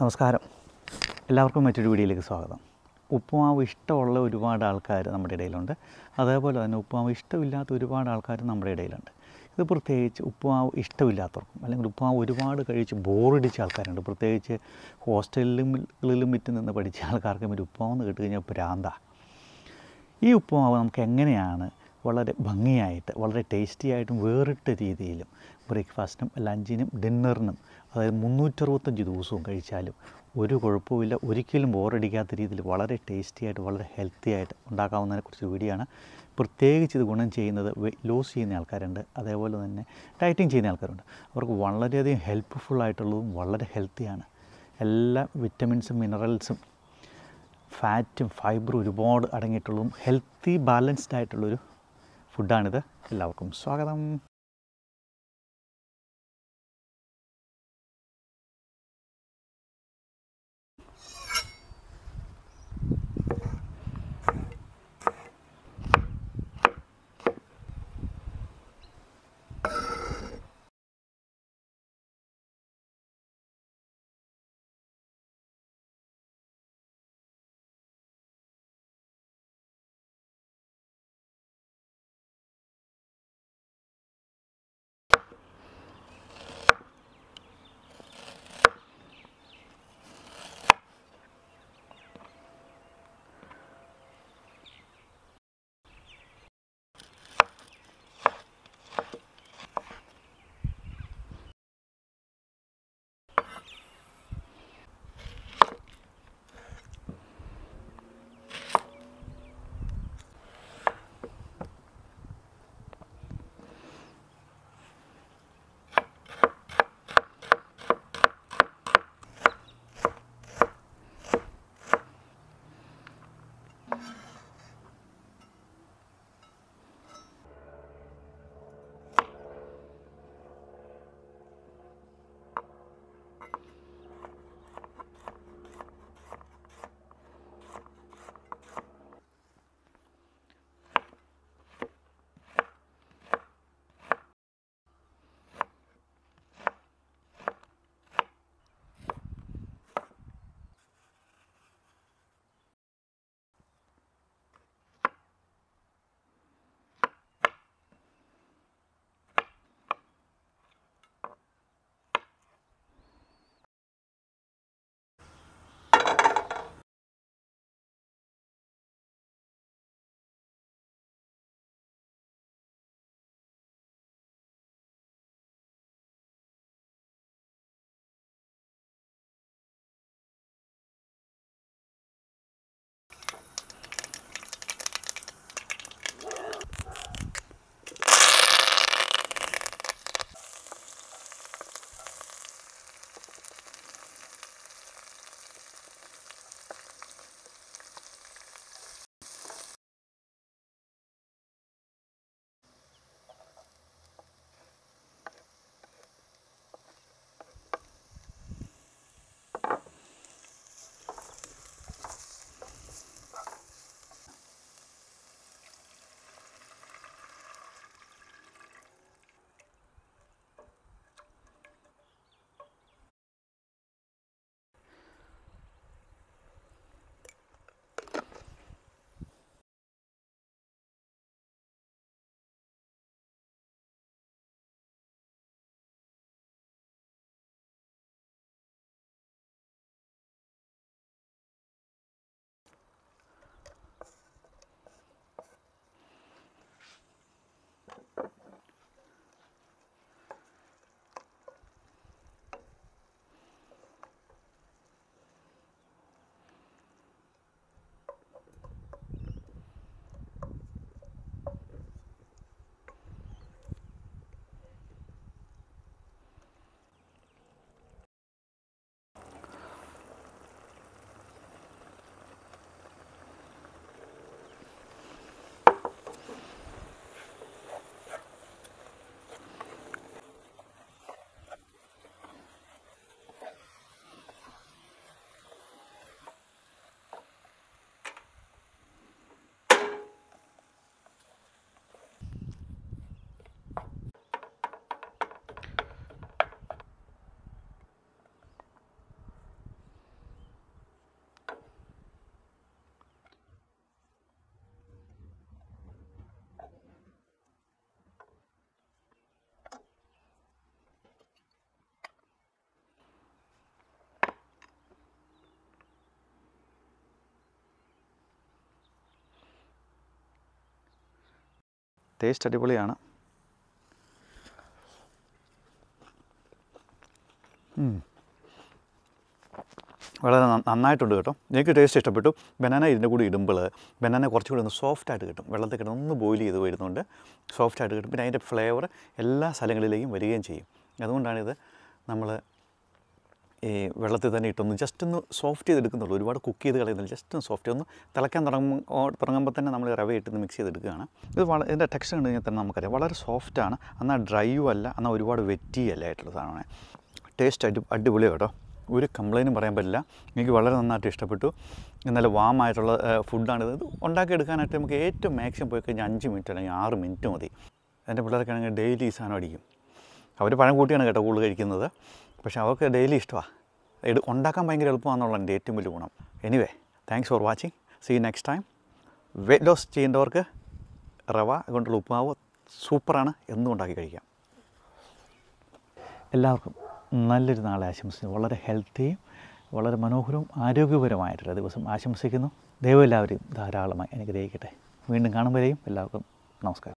നമസ്കാരം എല്ലാവർക്കും മറ്റൊരു വീഡിയോയിലേക്ക് സ്വാഗതം ഉപ്പുമാവ് ഇഷ്ടമുള്ള ഒരുപാട് ആൾക്കാർ നമ്മുടെ ഇടയിലുണ്ട് അതേപോലെ തന്നെ ഉപ്പുമാവ് ഇഷ്ടമില്ലാത്ത ഒരുപാട് ആൾക്കാർ നമ്മുടെ ഇടയിലുണ്ട് ഇത് പ്രത്യേകിച്ച് ഉപ്പുമാവ് ഇഷ്ടമില്ലാത്തവർക്കും അല്ലെങ്കിൽ ഉപ്പുമാവ് ഒരുപാട് കഴിച്ച് ബോറടിച്ച ആൾക്കാരുണ്ട് പ്രത്യേകിച്ച് ഹോസ്റ്റലിലും വിറ്റ് നിന്ന് പഠിച്ച ആൾക്കാർക്കും ഒരു ഉപ്പുമാവെന്ന് കേട്ട് കഴിഞ്ഞാൽ ഭ്രാന്ത ഈ ഉപ്പുമാവ് നമുക്ക് എങ്ങനെയാണ് വളരെ ഭംഗിയായിട്ട് വളരെ ടേസ്റ്റി ആയിട്ടും വേറിട്ട രീതിയിലും ബ്രേക്ക്ഫാസ്റ്റിനും ലഞ്ചിനും ഡിന്നറിനും അതായത് മുന്നൂറ്ററുപത്തഞ്ച് ദിവസവും കഴിച്ചാലും ഒരു കുഴപ്പമില്ല ഒരിക്കലും ബോറടിക്കാത്ത രീതിയിൽ വളരെ ടേസ്റ്റി ആയിട്ട് വളരെ ഹെൽത്തി ആയിട്ട് ഉണ്ടാക്കാവുന്നതിനെക്കുറിച്ച് വീഡിയോ ആണ് പ്രത്യേകിച്ച് ഇത് ഗുണം ചെയ്യുന്നത് ലോസ് ചെയ്യുന്ന ആൾക്കാരുണ്ട് അതേപോലെ തന്നെ ഡയറ്റിംഗ് ചെയ്യുന്ന ആൾക്കാരുണ്ട് അവർക്ക് വളരെയധികം ഹെൽപ്ഫുൾ വളരെ ഹെൽത്തിയാണ് എല്ലാ വിറ്റമിൻസും മിനറൽസും ഫാറ്റും ഫൈബറും ഒരുപാട് അടങ്ങിയിട്ടുള്ളതും ഹെൽത്തി ബാലൻസ്ഡ് ആയിട്ടുള്ളൊരു ഫുഡാണിത് എല്ലാവർക്കും സ്വാഗതം ടേസ്റ്റ് അടിപൊളിയാണ് വളരെ നന്നായിട്ടുണ്ട് കേട്ടോ എനിക്ക് ടേസ്റ്റ് ഇഷ്ടപ്പെട്ടു ബനാന ഇതിൻ്റെ കൂടി ഇടുമ്പോൾ ബനാന കുറച്ചുകൂടി ഒന്ന് സോഫ്റ്റായിട്ട് കിട്ടും വെള്ളത്തിൽ കിട്ടുന്ന ഒന്ന് ബോയിൽ ചെയ്ത് വരുന്നുണ്ട് സോഫ്റ്റായിട്ട് കിട്ടും പിന്നെ അതിൻ്റെ ഫ്ലേവർ എല്ലാ സ്ഥലങ്ങളിലേക്കും വരികയും ചെയ്യും അതുകൊണ്ടാണിത് നമ്മൾ വെള്ളത്തിൽ തന്നെ ഇട്ടൊന്ന് ജസ്റ്റ് ഒന്ന് സോഫ്റ്റ് ചെയ്തെടുക്കുന്നുള്ളൂ ഒരുപാട് കുക്ക് ചെയ്ത് കളയുന്നില്ല ജസ്റ്റ് ഒന്ന് സോഫ്റ്റ് ഒന്ന് തിളക്കാൻ തുടങ്ങുമ്പോൾ തുടങ്ങുമ്പോൾ തന്നെ നമ്മൾ റവ ഇട്ടൊന്ന് മിക്സ് ചെയ്തെടുക്കുകയാണ് ഇത് വള ഇതിൻ്റെ ടെക്സ്ചർ കണ്ടു കഴിഞ്ഞാൽ തന്നെ നമുക്കറിയാം വളരെ സോഫ്റ്റാണ് എന്നാൽ ഡ്രൈയും അല്ല എന്നാൽ ഒരുപാട് അല്ല ആയിട്ടുള്ള സാധനമാണ് ടേസ്റ്റ് അടി അടിപൊളിയാണ് കേട്ടോ ഒരു കംപ്ലൈൻറ്റും പറയാൻ പറ്റില്ല എനിക്ക് വളരെ നന്നായിട്ട് ഇഷ്ടപ്പെട്ടു നല്ല വാം ആയിട്ടുള്ള ഫുഡാണിത് ഇത് ഉണ്ടാക്കിയെടുക്കാനായിട്ട് നമുക്ക് ഏറ്റവും മാക്സിമം പോയി കഴിഞ്ഞാൽ അഞ്ച് മിനിറ്റ് അല്ലെങ്കിൽ ആറ് മിനിറ്റ് മതി എൻ്റെ പിള്ളേർക്കാണെങ്കിൽ ഡെയിലി സാധനം അടിക്കും അവർ പഴം കൂട്ടിയാണ് കേട്ടോ കൂടുതൽ കഴിക്കുന്നത് പക്ഷെ അവർക്ക് ഡെയിലി ഇഷ്ടമാണ് എടു ഉണ്ടാക്കാൻ ഭയങ്കര എളുപ്പമാണെന്നുള്ള എൻ്റെ ഏറ്റവും വലിയ ഗുണം anyway thanks for watching see next time weight loss ചെയ്യേണ്ടവർക്ക് റവ കൊണ്ടുള്ള ഉപ്പുമാവ് സൂപ്പറാണ് എന്നും ഉണ്ടാക്കി കഴിക്കാം എല്ലാവർക്കും നല്ലൊരു നാളെ ആശംസിക്കുന്നു വളരെ ഹെൽത്തിയും വളരെ മനോഹരവും ആരോഗ്യപരമായിട്ടുള്ള ദിവസം ആശംസിക്കുന്നു ദൈവം എല്ലാവരെയും ധാരാളമായി എനിക്ക് ദയിക്കട്ടെ വീണ്ടും കാണുമ്പോഴേയും എല്ലാവർക്കും നമസ്കാരം